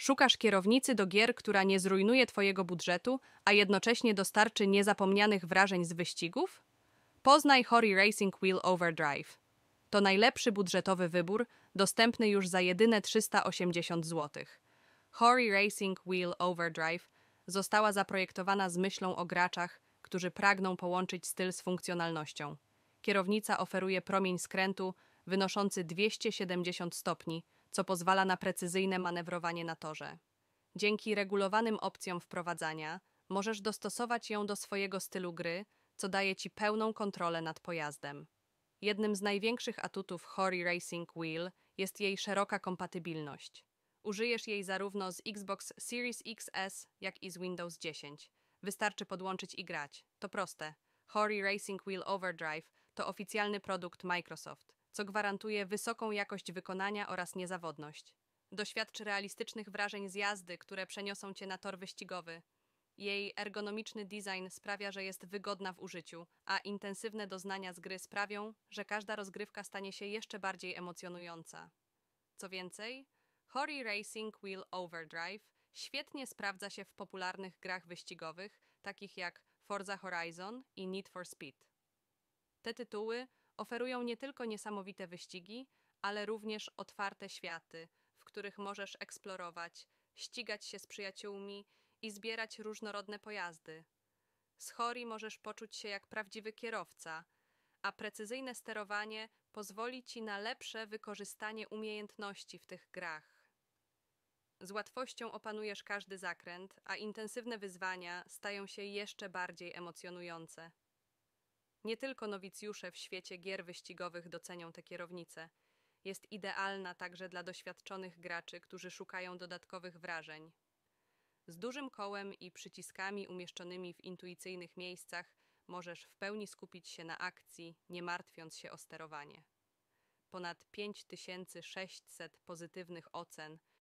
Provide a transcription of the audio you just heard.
Szukasz kierownicy do gier, która nie zrujnuje Twojego budżetu, a jednocześnie dostarczy niezapomnianych wrażeń z wyścigów? Poznaj Hori Racing Wheel Overdrive. To najlepszy budżetowy wybór, dostępny już za jedyne 380 zł. Hori Racing Wheel Overdrive została zaprojektowana z myślą o graczach, którzy pragną połączyć styl z funkcjonalnością. Kierownica oferuje promień skrętu wynoszący 270 stopni, co pozwala na precyzyjne manewrowanie na torze. Dzięki regulowanym opcjom wprowadzania możesz dostosować ją do swojego stylu gry, co daje ci pełną kontrolę nad pojazdem. Jednym z największych atutów Hori Racing Wheel jest jej szeroka kompatybilność. Użyjesz jej zarówno z Xbox Series XS, jak i z Windows 10. Wystarczy podłączyć i grać. To proste. Hori Racing Wheel Overdrive to oficjalny produkt Microsoft co gwarantuje wysoką jakość wykonania oraz niezawodność. Doświadcz realistycznych wrażeń z jazdy, które przeniosą cię na tor wyścigowy. Jej ergonomiczny design sprawia, że jest wygodna w użyciu, a intensywne doznania z gry sprawią, że każda rozgrywka stanie się jeszcze bardziej emocjonująca. Co więcej, Hori Racing Wheel Overdrive świetnie sprawdza się w popularnych grach wyścigowych, takich jak Forza Horizon i Need for Speed. Te tytuły oferują nie tylko niesamowite wyścigi, ale również otwarte światy, w których możesz eksplorować, ścigać się z przyjaciółmi i zbierać różnorodne pojazdy. Z chori możesz poczuć się jak prawdziwy kierowca, a precyzyjne sterowanie pozwoli ci na lepsze wykorzystanie umiejętności w tych grach. Z łatwością opanujesz każdy zakręt, a intensywne wyzwania stają się jeszcze bardziej emocjonujące. Nie tylko nowicjusze w świecie gier wyścigowych docenią te kierownice. Jest idealna także dla doświadczonych graczy, którzy szukają dodatkowych wrażeń. Z dużym kołem i przyciskami umieszczonymi w intuicyjnych miejscach możesz w pełni skupić się na akcji, nie martwiąc się o sterowanie. Ponad 5600 pozytywnych ocen